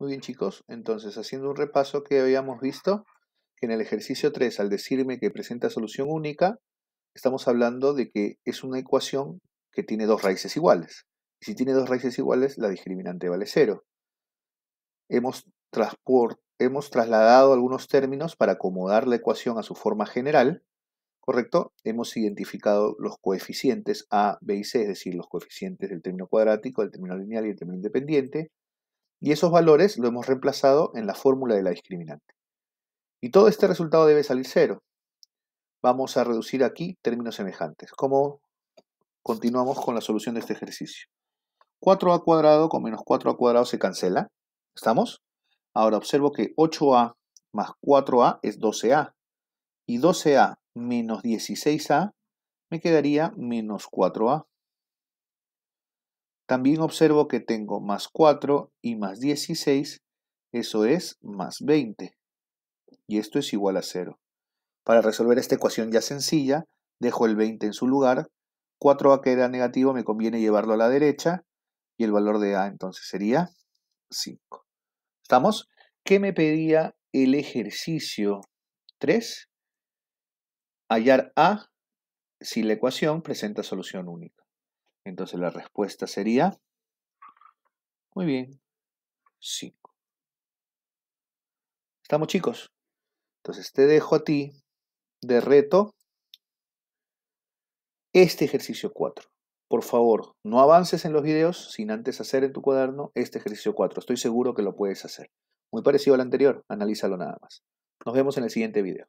Muy bien chicos, entonces haciendo un repaso que habíamos visto, que en el ejercicio 3 al decirme que presenta solución única, estamos hablando de que es una ecuación que tiene dos raíces iguales. Y si tiene dos raíces iguales, la discriminante vale cero. Hemos, hemos trasladado algunos términos para acomodar la ecuación a su forma general, ¿correcto? Hemos identificado los coeficientes A, B y C, es decir, los coeficientes del término cuadrático, del término lineal y del término independiente, y esos valores lo hemos reemplazado en la fórmula de la discriminante. Y todo este resultado debe salir cero. Vamos a reducir aquí términos semejantes. ¿Cómo continuamos con la solución de este ejercicio? 4a cuadrado con menos 4a cuadrado se cancela. ¿Estamos? Ahora observo que 8a más 4a es 12a. Y 12a menos 16a me quedaría menos 4a. También observo que tengo más 4 y más 16, eso es más 20. Y esto es igual a 0. Para resolver esta ecuación ya sencilla, dejo el 20 en su lugar. 4a queda negativo, me conviene llevarlo a la derecha. Y el valor de a entonces sería 5. ¿Estamos? ¿Qué me pedía el ejercicio 3? Hallar a si la ecuación presenta solución única. Entonces la respuesta sería, muy bien, 5. ¿Estamos chicos? Entonces te dejo a ti de reto este ejercicio 4. Por favor, no avances en los videos sin antes hacer en tu cuaderno este ejercicio 4. Estoy seguro que lo puedes hacer. Muy parecido al anterior, analízalo nada más. Nos vemos en el siguiente video.